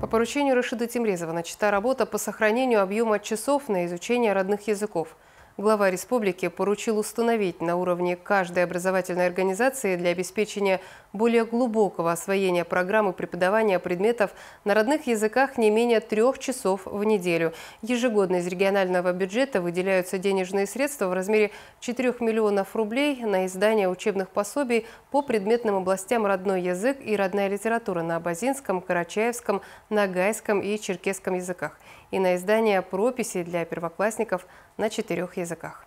По поручению Рашида Тимрезова начата работа по сохранению объема часов на изучение родных языков. Глава республики поручил установить на уровне каждой образовательной организации для обеспечения более глубокого освоения программы преподавания предметов на родных языках не менее трех часов в неделю. Ежегодно из регионального бюджета выделяются денежные средства в размере 4 миллионов рублей на издание учебных пособий по предметным областям родной язык и родная литература на абазинском, карачаевском, нагайском и черкесском языках и на издание прописей для первоклассников на четырех языках.